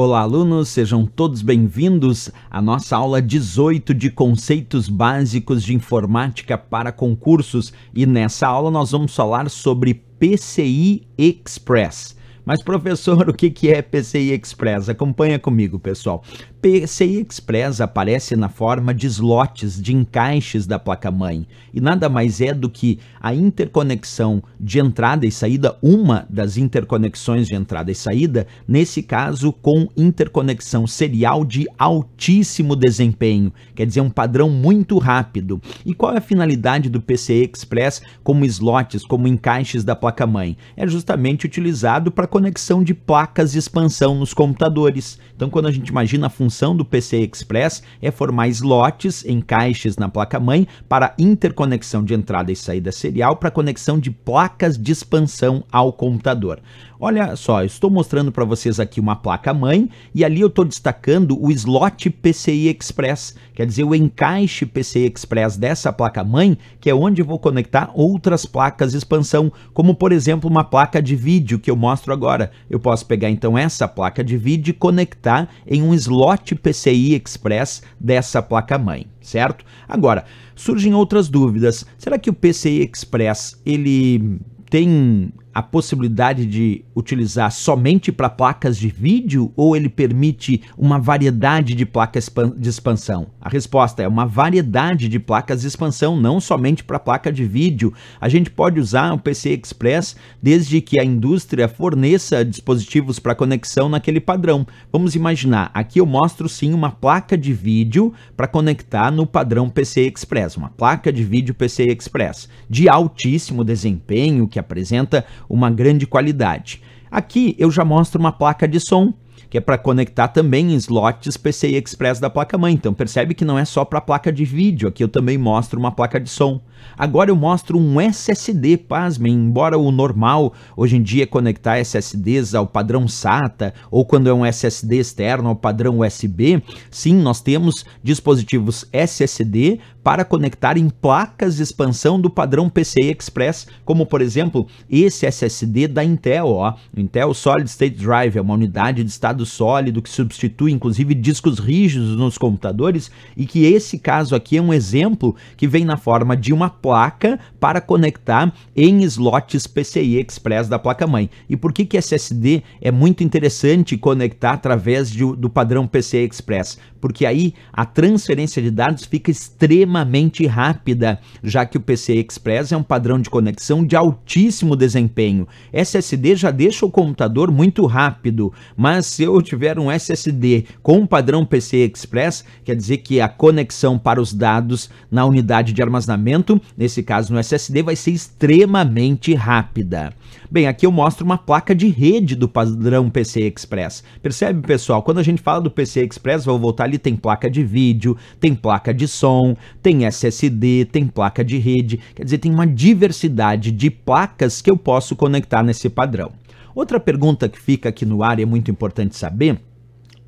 Olá, alunos, sejam todos bem-vindos à nossa aula 18 de Conceitos Básicos de Informática para Concursos. E nessa aula nós vamos falar sobre PCI Express. Mas, professor, o que é PCI Express? Acompanha comigo, pessoal. PCI Express aparece na forma de slots de encaixes da placa-mãe e nada mais é do que a interconexão de entrada e saída, uma das interconexões de entrada e saída, nesse caso com interconexão serial de altíssimo desempenho, quer dizer, um padrão muito rápido. E qual é a finalidade do PCI Express como slots, como encaixes da placa-mãe? É justamente utilizado para conexão de placas de expansão nos computadores. Então, quando a gente imagina a função função do PCI Express é formar slots em caixas na placa-mãe para interconexão de entrada e saída serial para conexão de placas de expansão ao computador. Olha só, estou mostrando para vocês aqui uma placa-mãe e ali eu estou destacando o slot PCI Express, quer dizer, o encaixe PCI Express dessa placa-mãe, que é onde eu vou conectar outras placas de expansão, como por exemplo uma placa de vídeo que eu mostro agora. Eu posso pegar então essa placa de vídeo e conectar em um slot pacote PCI Express dessa placa-mãe, certo? Agora, surgem outras dúvidas. Será que o PCI Express ele tem a possibilidade de utilizar somente para placas de vídeo ou ele permite uma variedade de placas de expansão? A resposta é uma variedade de placas de expansão, não somente para placa de vídeo. A gente pode usar o PC Express desde que a indústria forneça dispositivos para conexão naquele padrão. Vamos imaginar, aqui eu mostro sim uma placa de vídeo para conectar no padrão PC Express, uma placa de vídeo PC Express de altíssimo desempenho que apresenta uma grande qualidade. Aqui eu já mostro uma placa de som que é para conectar também slots PCI Express da placa-mãe. Então percebe que não é só para placa de vídeo, aqui eu também mostro uma placa de som. Agora eu mostro um SSD, pasmem, embora o normal hoje em dia é conectar SSDs ao padrão SATA ou quando é um SSD externo ao padrão USB, sim, nós temos dispositivos SSD para conectar em placas de expansão do padrão PCI Express, como por exemplo esse SSD da Intel, ó, Intel Solid State Drive, é uma unidade de estado teclado sólido que substitui inclusive discos rígidos nos computadores e que esse caso aqui é um exemplo que vem na forma de uma placa para conectar em slots PCI Express da placa-mãe. E por que que SSD é muito interessante conectar através de, do padrão PCI Express? Porque aí a transferência de dados fica extremamente rápida, já que o PCI Express é um padrão de conexão de altíssimo desempenho. SSD já deixa o computador muito rápido, mas se eu tiver um SSD com um padrão PC Express, quer dizer que a conexão para os dados na unidade de armazenamento, nesse caso no SSD, vai ser extremamente rápida. Bem, aqui eu mostro uma placa de rede do padrão PC Express. Percebe, pessoal? Quando a gente fala do PC Express, vou voltar ali, tem placa de vídeo, tem placa de som, tem SSD, tem placa de rede, quer dizer, tem uma diversidade de placas que eu posso conectar nesse padrão. Outra pergunta que fica aqui no ar e é muito importante saber,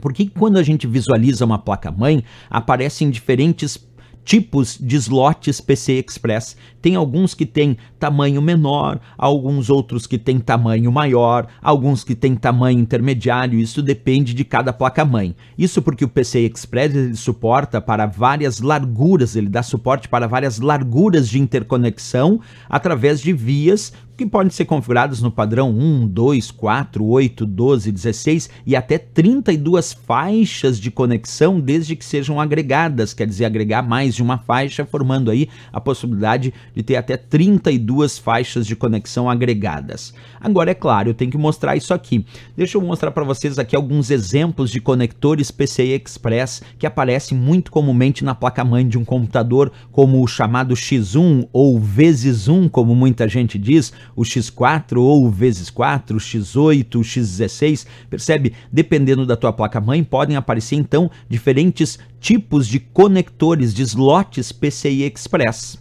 por que quando a gente visualiza uma placa-mãe, aparecem diferentes tipos de slots PC Express. Tem alguns que têm tamanho menor, alguns outros que têm tamanho maior, alguns que têm tamanho intermediário, isso depende de cada placa-mãe. Isso porque o PC Express ele suporta para várias larguras, ele dá suporte para várias larguras de interconexão através de vias que podem ser configurados no padrão 1, 2, 4, 8, 12, 16 e até 32 faixas de conexão, desde que sejam agregadas, quer dizer, agregar mais de uma faixa, formando aí a possibilidade de ter até 32 faixas de conexão agregadas. Agora, é claro, eu tenho que mostrar isso aqui. Deixa eu mostrar para vocês aqui alguns exemplos de conectores PCI Express que aparecem muito comumente na placa-mãe de um computador, como o chamado X1 ou vezes 1, como muita gente diz, o X4 ou o vezes 4, o X8, o X16, percebe? Dependendo da tua placa-mãe, podem aparecer então diferentes tipos de conectores de slots PCI Express.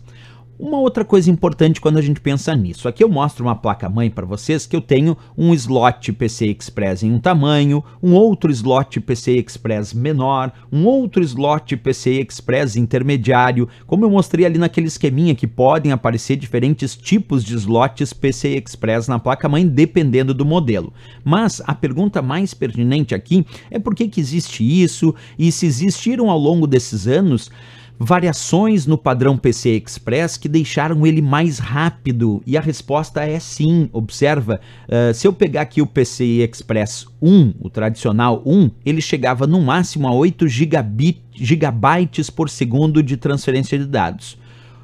Uma outra coisa importante quando a gente pensa nisso, aqui eu mostro uma placa-mãe para vocês que eu tenho um slot PCI Express em um tamanho, um outro slot PCI Express menor, um outro slot PCI Express intermediário, como eu mostrei ali naquele esqueminha que podem aparecer diferentes tipos de slots PCI Express na placa-mãe dependendo do modelo. Mas a pergunta mais pertinente aqui é por que, que existe isso e se existiram ao longo desses anos variações no padrão PCI Express que deixaram ele mais rápido? E a resposta é sim. Observa, uh, se eu pegar aqui o PCI Express 1, o tradicional 1, ele chegava no máximo a 8 gigabit, gigabytes por segundo de transferência de dados.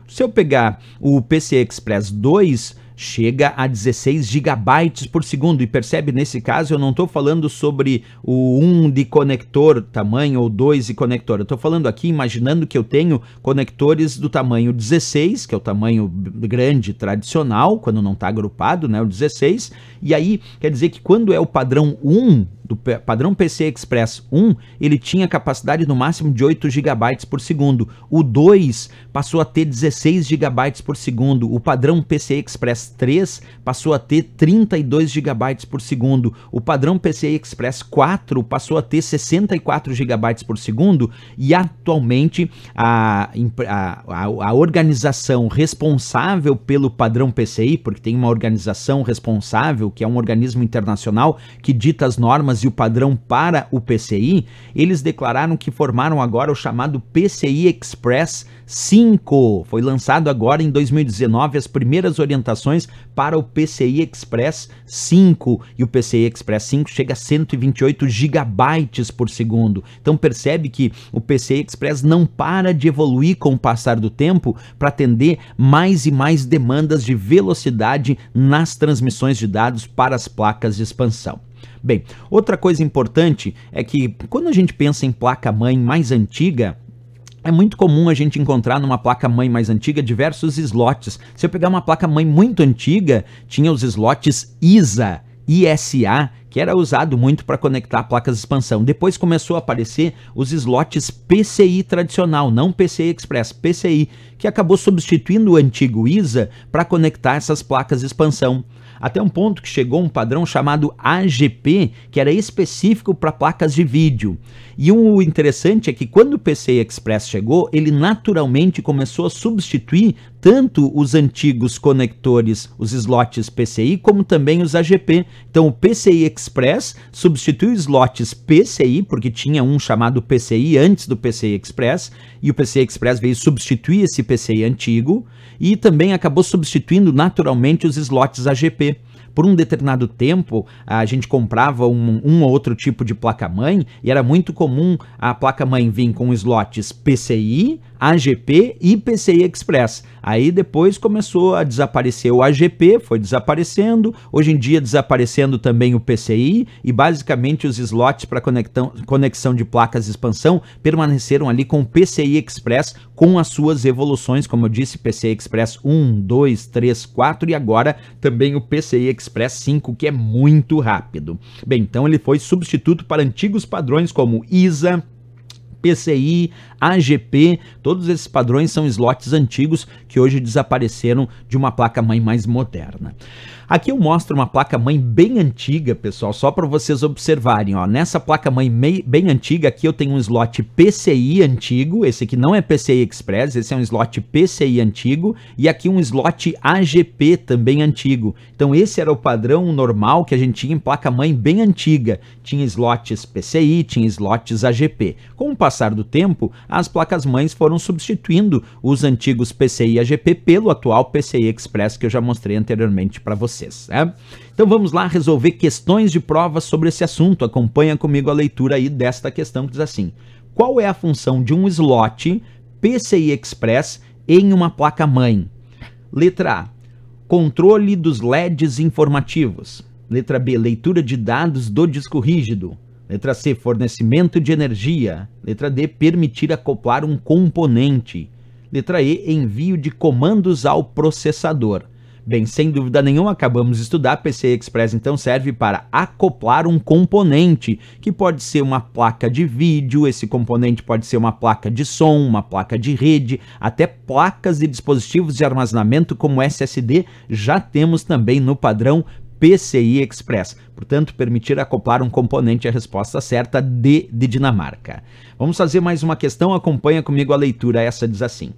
Se eu pegar o PCI Express 2, chega a 16 gigabytes por segundo. E percebe, nesse caso, eu não estou falando sobre o 1 de conector tamanho ou 2 de conector. Eu estou falando aqui, imaginando que eu tenho conectores do tamanho 16, que é o tamanho grande tradicional, quando não está agrupado, né, o 16. E aí, quer dizer que quando é o padrão 1, do padrão PCI Express 1, ele tinha capacidade no máximo de 8 GB por segundo. O 2 passou a ter 16 GB por segundo. O padrão PCI Express 3 passou a ter 32 GB por segundo. O padrão PCI Express 4 passou a ter 64 GB por segundo. E atualmente a, a, a organização responsável pelo padrão PCI, porque tem uma organização responsável, que é um organismo internacional que dita as normas e o padrão para o PCI, eles declararam que formaram agora o chamado PCI Express 5. Foi lançado agora em 2019 as primeiras orientações para o PCI Express 5 e o PCI Express 5 chega a 128 gigabytes por segundo. Então percebe que o PCI Express não para de evoluir com o passar do tempo para atender mais e mais demandas de velocidade nas transmissões de dados para as placas de expansão. Bem, outra coisa importante é que quando a gente pensa em placa-mãe mais antiga, é muito comum a gente encontrar numa placa-mãe mais antiga diversos slots. Se eu pegar uma placa-mãe muito antiga, tinha os slots ISA, ISA, que era usado muito para conectar placas de expansão. Depois começou a aparecer os slots PCI tradicional, não PCI Express, PCI, que acabou substituindo o antigo ISA para conectar essas placas de expansão até um ponto que chegou um padrão chamado AGP, que era específico para placas de vídeo. E o interessante é que quando o PCI Express chegou, ele naturalmente começou a substituir tanto os antigos conectores, os slots PCI, como também os AGP. Então, o PCI Express substitui os slots PCI, porque tinha um chamado PCI antes do PCI Express, e o PCI Express veio substituir esse PCI antigo, e também acabou substituindo naturalmente os slots AGP por um determinado tempo a gente comprava um, um ou outro tipo de placa-mãe e era muito comum a placa-mãe vir com slots PCI, AGP e PCI Express. Aí depois começou a desaparecer o AGP, foi desaparecendo, hoje em dia desaparecendo também o PCI e basicamente os slots para conexão de placas de expansão permaneceram ali com o PCI Express com as suas evoluções, como eu disse, PCI Express 1, 2, 3, 4 e agora também o PCI Express 5, que é muito rápido. Bem, então ele foi substituto para antigos padrões como ISA, PCI, AGP, todos esses padrões são slots antigos que hoje desapareceram de uma placa-mãe mais moderna. Aqui eu mostro uma placa-mãe bem antiga, pessoal, só para vocês observarem. Ó. Nessa placa-mãe bem antiga, aqui eu tenho um slot PCI antigo, esse aqui não é PCI Express, esse é um slot PCI antigo, e aqui um slot AGP também antigo. Então esse era o padrão normal que a gente tinha em placa-mãe bem antiga. Tinha slots PCI, tinha slots AGP. Com o passar do tempo, as placas-mães foram substituindo os antigos PCI AGP pelo atual PCI Express que eu já mostrei anteriormente para vocês. Né? Então vamos lá resolver questões de prova sobre esse assunto. Acompanha comigo a leitura aí desta questão que diz assim: Qual é a função de um slot PCI Express em uma placa-mãe? Letra A: controle dos LEDs informativos. Letra B: leitura de dados do disco rígido. Letra C, fornecimento de energia. Letra D, permitir acoplar um componente. Letra E, envio de comandos ao processador. Bem, sem dúvida nenhuma, acabamos de estudar. PCI Express então serve para acoplar um componente, que pode ser uma placa de vídeo, esse componente pode ser uma placa de som, uma placa de rede, até placas e dispositivos de armazenamento como SSD já temos também no padrão PCI Express, portanto, permitir acoplar um componente à resposta certa D de Dinamarca. Vamos fazer mais uma questão, acompanha comigo a leitura, essa diz assim.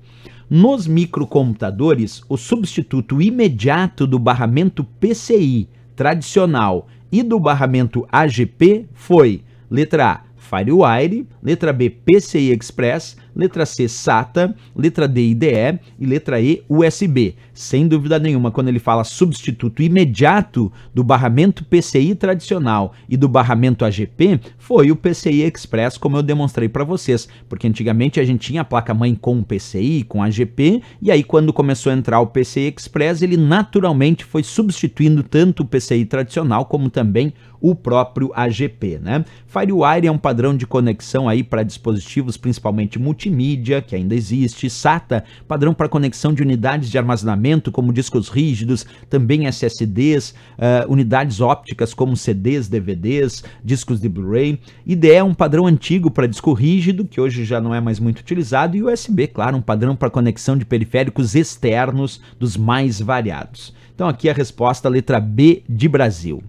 Nos microcomputadores, o substituto imediato do barramento PCI tradicional e do barramento AGP foi letra A, FireWire, letra B, PCI Express, letra C, SATA, letra D, IDE e letra E, USB. Sem dúvida nenhuma, quando ele fala substituto imediato do barramento PCI tradicional e do barramento AGP, foi o PCI Express, como eu demonstrei para vocês, porque antigamente a gente tinha a placa-mãe com PCI, com AGP, e aí quando começou a entrar o PCI Express, ele naturalmente foi substituindo tanto o PCI tradicional como também o próprio AGP, né? FireWire é um padrão de conexão aí para dispositivos principalmente multi multimídia, que ainda existe, SATA, padrão para conexão de unidades de armazenamento, como discos rígidos, também SSDs, uh, eh, unidades ópticas como CDs, DVDs, discos de Blu-ray. IDE é um padrão antigo para disco rígido, que hoje já não é mais muito utilizado, e USB, claro, um padrão para conexão de periféricos externos dos mais variados. Então aqui a resposta, letra B de Brasil.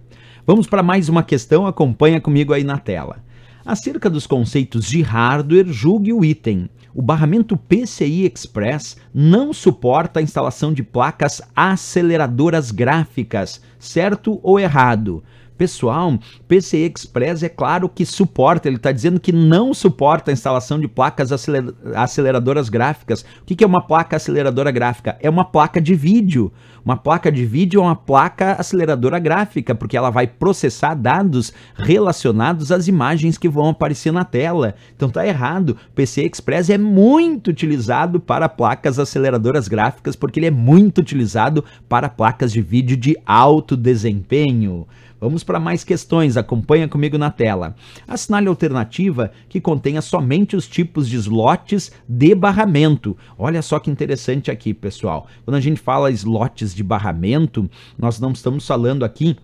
Vamos para mais uma questão, acompanha comigo aí na tela. Acerca dos conceitos de hardware, julgue o item. O barramento PCI Express não suporta a instalação de placas aceleradoras gráficas, certo ou errado? Pessoal, PCI Express é claro que suporta, ele está dizendo que não suporta a instalação de placas aceleradoras gráficas. O que, é uma placa aceleradora gráfica? É uma placa de vídeo. Uma placa de vídeo é uma placa aceleradora gráfica, porque ela vai processar dados relacionados às imagens que vão aparecer na tela. Então tá errado. O PCI Express é muito utilizado para placas aceleradoras gráficas, porque ele é muito utilizado para placas de vídeo de alto desempenho. Vamos para mais questões, acompanha comigo na tela. Assinale alternativa que contenha somente os tipos de slots de barramento. Olha só que interessante aqui, pessoal. Quando a gente fala slots de barramento, nós não estamos falando aqui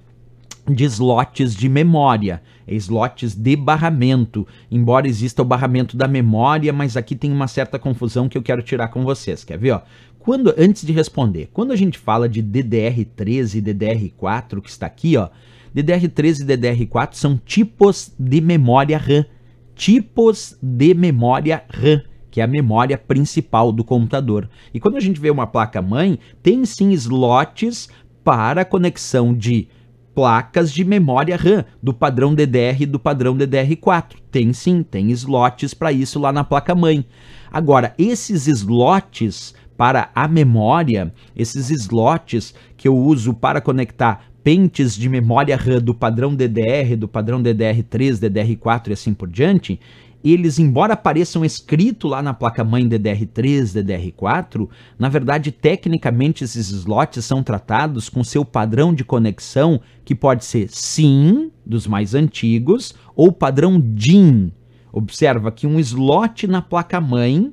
de slots de memória, é slots de barramento, embora exista o barramento da memória, mas aqui tem uma certa confusão que eu quero tirar com vocês, quer ver, ó? Quando, antes de responder, quando a gente fala de DDR3 e DDR4, que está aqui, ó, DDR3 e DDR4 são tipos de memória RAM, tipos de memória RAM que é a memória principal do computador. E quando a gente vê uma placa-mãe, tem sim slots para conexão de placas de memória RAM do padrão DDR e do padrão DDR4. Tem sim, tem slots para isso lá na placa mãe. Agora, esses slots para a memória, esses slots que eu uso para conectar pentes de memória RAM do padrão DDR, do padrão DDR3, DDR4 e assim por diante, eles, embora apareçam escrito lá na placa-mãe DDR3, DDR4, na verdade, tecnicamente, esses slots são tratados com seu padrão de conexão, que pode ser SIM, dos mais antigos, ou padrão DIN. Observa que um slot na placa-mãe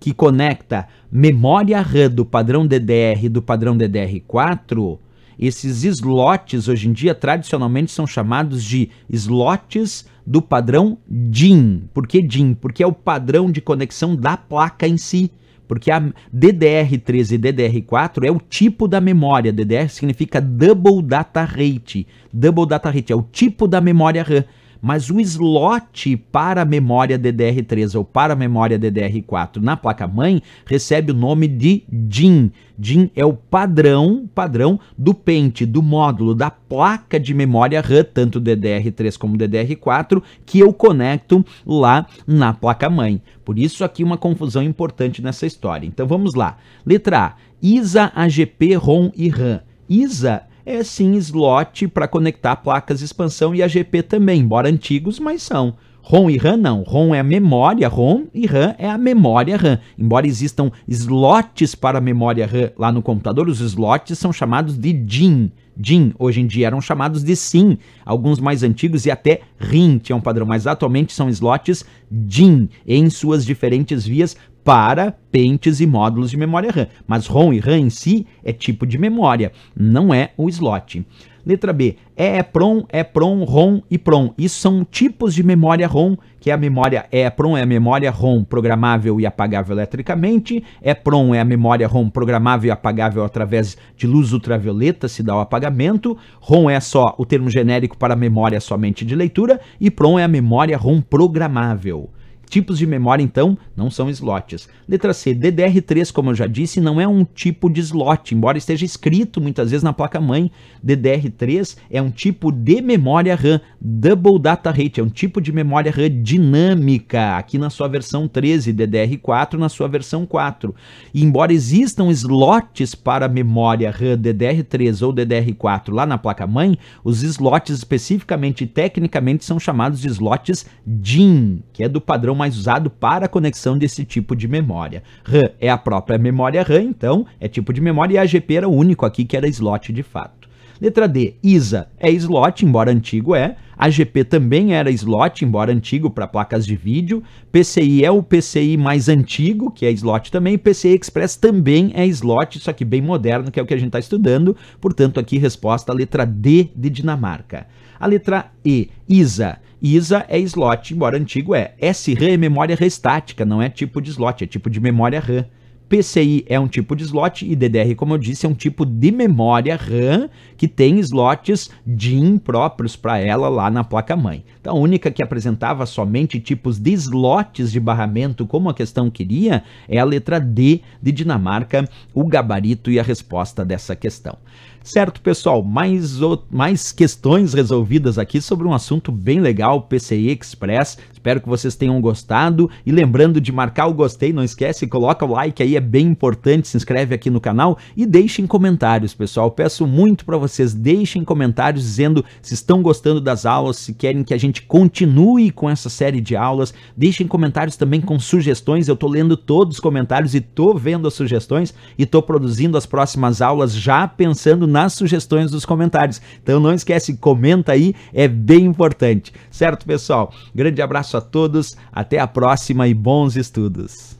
que conecta memória RAM do padrão DDR e do padrão DDR4 esses slots hoje em dia tradicionalmente são chamados de slots do padrão DIN. Por que DIN? Porque é o padrão de conexão da placa em si. Porque a DDR3 e DDR4 é o tipo da memória. DDR significa Double Data Rate. Double Data Rate é o tipo da memória RAM mas o slot para a memória DDR3 ou para a memória DDR4 na placa-mãe recebe o nome de DIN. DIN é o padrão, padrão do pente, do módulo, da placa de memória RAM, tanto DDR3 como DDR4, que eu conecto lá na placa-mãe. Por isso aqui uma confusão importante nessa história. Então vamos lá. Letra A, ISA, AGP, ROM e RAM. ISA é sim slot para conectar placas de expansão e AGP também, embora antigos, mas são. ROM e RAM não. ROM é a memória ROM e RAM é a memória RAM. Embora existam slots para memória RAM lá no computador, os slots são chamados de DIN. DIN, hoje em dia eram chamados de SIM, alguns mais antigos e até RIN, que é um padrão, mas atualmente são slots DIN em suas diferentes vias para pentes e módulos de memória RAM. Mas ROM e RAM em si é tipo de memória, não é o slot. Letra B, EEPROM, é EPROM, é ROM e PROM. Isso são tipos de memória ROM, que é a memória EEPROM, é, é a memória ROM programável e apagável eletricamente. EPROM é a memória ROM programável e apagável através de luz ultravioleta, se dá o apagamento. ROM é só o termo genérico para memória somente de leitura. E PROM é a memória ROM programável. Tipos de memória, então, não são slots. Letra C, DDR3, como eu já disse, não é um tipo de slot, embora esteja escrito muitas vezes na placa-mãe. DDR3 é um tipo de memória RAM, Double Data Rate, é um tipo de memória RAM dinâmica, aqui na sua versão 13, DDR4 na sua versão 4. E embora existam slots para memória RAM DDR3 ou DDR4 lá na placa-mãe, os slots especificamente e tecnicamente são chamados de slots DIN, que é do padrão mais usado para a conexão desse tipo de memória. RAM é a própria memória RAM, então, é tipo de memória, e a GP era o único aqui que era slot de fato. Letra D, ISA é slot, embora antigo é. AGP também era slot, embora antigo para placas de vídeo. PCI é o PCI mais antigo, que é slot também. PCI Express também é slot, só que bem moderno, que é o que a gente está estudando. Portanto, aqui resposta letra D de Dinamarca. A letra E, ISA. ISA é slot, embora antigo é. SRAM é memória restática, não é tipo de slot, é tipo de memória RAM. PCI é um tipo de slot e DDR, como eu disse, é um tipo de memória RAM que tem slots DIN próprios para ela lá na placa-mãe. Então, a única que apresentava somente tipos de slots de barramento, como a questão queria, é a letra D de Dinamarca, o gabarito e a resposta dessa questão. Certo, pessoal, mais, o... mais questões resolvidas aqui sobre um assunto bem legal, PCI Express. Espero que vocês tenham gostado e lembrando de marcar o gostei, não esquece, coloca o like aí, é bem importante, se inscreve aqui no canal e deixem comentários, pessoal. Peço muito para vocês deixem comentários dizendo se estão gostando das aulas, se querem que a gente continue com essa série de aulas. Deixem comentários também com sugestões, eu tô lendo todos os comentários e tô vendo as sugestões e tô produzindo as próximas aulas já pensando nas sugestões dos comentários. Então não esquece, comenta aí, é bem importante. Certo, pessoal? Grande abraço a todos, até a próxima e bons estudos.